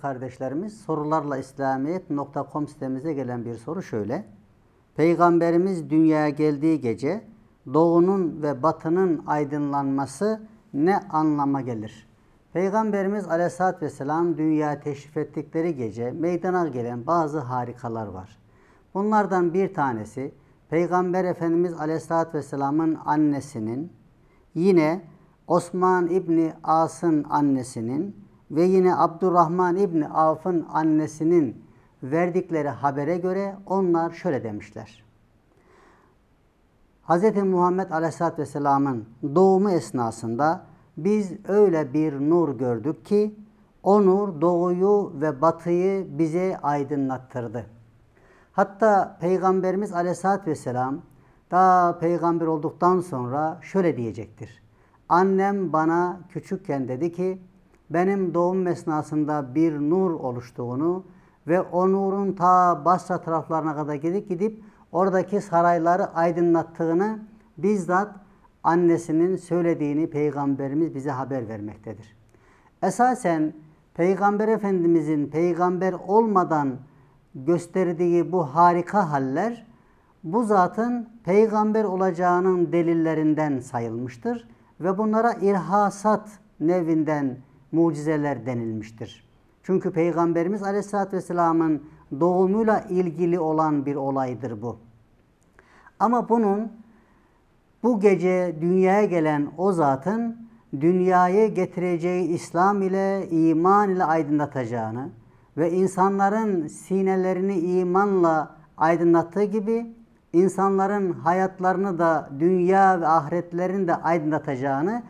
kardeşlerimiz sorularla İslamiyet.com sitemize gelen bir soru şöyle. Peygamberimiz dünyaya geldiği gece doğunun ve batının aydınlanması ne anlama gelir? Peygamberimiz aleyhissalatü vesselam dünya teşrif ettikleri gece meydana gelen bazı harikalar var. Bunlardan bir tanesi Peygamber Efendimiz aleyhissalatü vesselamın annesinin yine Osman İbni As'ın annesinin ve yine Abdurrahman İbni Avf'ın annesinin verdikleri habere göre onlar şöyle demişler. Hz. Muhammed Aleyhisselatü Vesselam'ın doğumu esnasında biz öyle bir nur gördük ki o nur doğuyu ve batıyı bize aydınlattırdı. Hatta Peygamberimiz Aleyhisselatü Vesselam daha peygamber olduktan sonra şöyle diyecektir. Annem bana küçükken dedi ki benim doğum esnasında bir nur oluştuğunu ve o nurun ta Basra taraflarına kadar gidip gidip oradaki sarayları aydınlattığını bizzat annesinin söylediğini Peygamberimiz bize haber vermektedir. Esasen Peygamber Efendimizin peygamber olmadan gösterdiği bu harika haller bu zatın peygamber olacağının delillerinden sayılmıştır ve bunlara irhasat nevinden mucizeler denilmiştir. Çünkü Peygamberimiz Aleyhisselatü Vesselam'ın doğumuyla ilgili olan bir olaydır bu. Ama bunun bu gece dünyaya gelen o zatın dünyayı getireceği İslam ile iman ile aydınlatacağını ve insanların sinelerini imanla aydınlattığı gibi insanların hayatlarını da dünya ve ahiretlerini de aydınlatacağını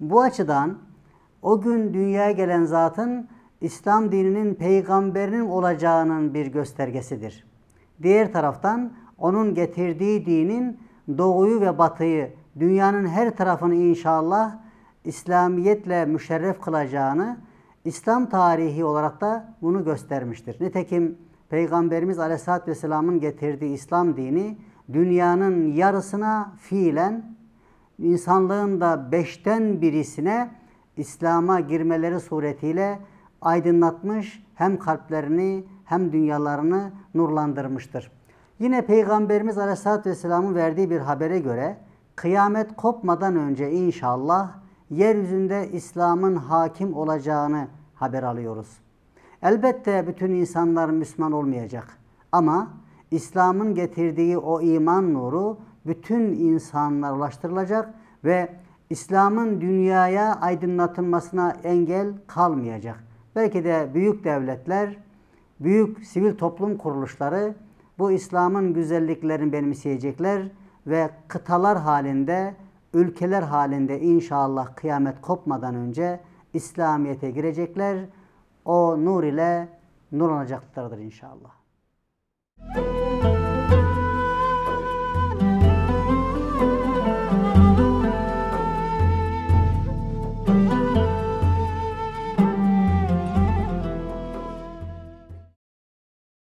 bu açıdan o gün dünyaya gelen zatın İslam dininin peygamberinin olacağının bir göstergesidir. Diğer taraftan onun getirdiği dinin doğuyu ve batıyı, dünyanın her tarafını inşallah İslamiyetle müşerref kılacağını İslam tarihi olarak da bunu göstermiştir. Nitekim Peygamberimiz Aleyhisselatü Vesselam'ın getirdiği İslam dini dünyanın yarısına fiilen, insanlığın da beşten birisine İslam'a girmeleri suretiyle aydınlatmış hem kalplerini hem dünyalarını nurlandırmıştır. Yine Peygamberimiz Aleyhisselatü Vesselam'ın verdiği bir habere göre kıyamet kopmadan önce inşallah yeryüzünde İslam'ın hakim olacağını haber alıyoruz. Elbette bütün insanlar Müslüman olmayacak ama İslam'ın getirdiği o iman nuru bütün insanlara ulaştırılacak ve İslam'ın dünyaya aydınlatılmasına engel kalmayacak. Belki de büyük devletler, büyük sivil toplum kuruluşları bu İslam'ın güzelliklerini benimseyecekler ve kıtalar halinde, ülkeler halinde inşallah kıyamet kopmadan önce İslamiyet'e girecekler. O nur ile nurlanacaklardır inşallah.